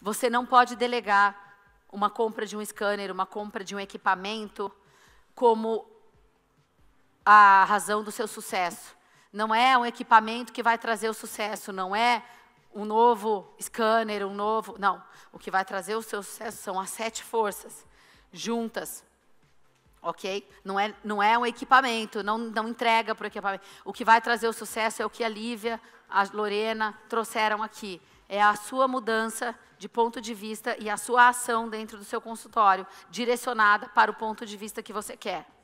Você não pode delegar uma compra de um scanner, uma compra de um equipamento como a razão do seu sucesso. Não é um equipamento que vai trazer o sucesso, não é um novo scanner, um novo. Não. O que vai trazer o seu sucesso são as sete forças juntas. Ok? Não é, não é um equipamento, não, não entrega para o equipamento. O que vai trazer o sucesso é o que a Lívia, a Lorena trouxeram aqui é a sua mudança de ponto de vista e a sua ação dentro do seu consultório direcionada para o ponto de vista que você quer.